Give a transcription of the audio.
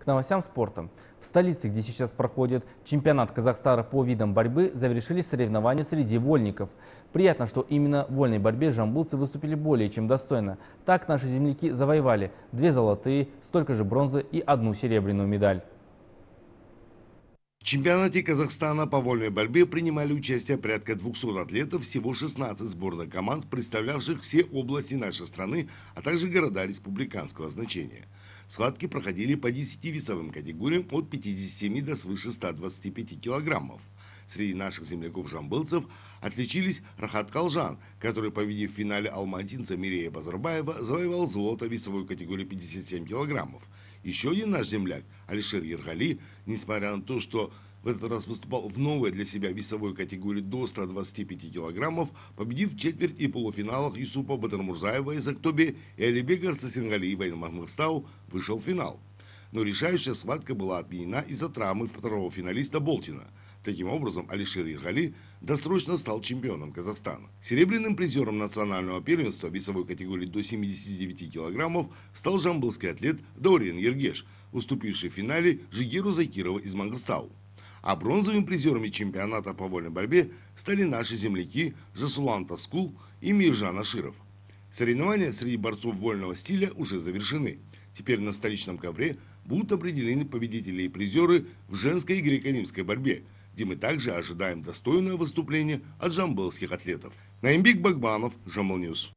К новостям спорта. В столице, где сейчас проходит чемпионат Казахстана по видам борьбы, завершились соревнования среди вольников. Приятно, что именно в вольной борьбе жамбулцы выступили более чем достойно. Так наши земляки завоевали две золотые, столько же бронзы и одну серебряную медаль чемпионате Казахстана по вольной борьбе принимали участие порядка 200 атлетов, всего 16 сборных команд, представлявших все области нашей страны, а также города республиканского значения. Схватки проходили по 10 весовым категориям от 57 до свыше 125 килограммов. Среди наших земляков-жамбылцев отличились Рахат Калжан, который, победив в финале алматинца Мирея Базарбаева, завоевал золото весовой категории 57 килограммов. Еще один наш земляк, Алишер Ергали, несмотря на то, что в этот раз выступал в новой для себя весовой категории до 125 килограммов, победив в четверть и полуфиналах Юсупа Батармурзаева из Актоби и Алибека Сасингалиева из Махмахстау, вышел в финал но решающая схватка была отменена из-за травмы второго финалиста Болтина. Таким образом, Алишер Ирхали досрочно стал чемпионом Казахстана. Серебряным призером национального первенства весовой категории до 79 килограммов стал жамбылский атлет Дориан Ергеш, уступивший в финале Жигиру Закирова из Мангостау. А бронзовыми призерами чемпионата по вольной борьбе стали наши земляки Жасулан Таскул и Миржан Аширов. Соревнования среди борцов вольного стиля уже завершены – Теперь на столичном ковре будут определены победители и призеры в женской и греко-римской борьбе, где мы также ожидаем достойное выступление от жамбылских атлетов. Наимбик Багманов, Жамбыл Ньюс.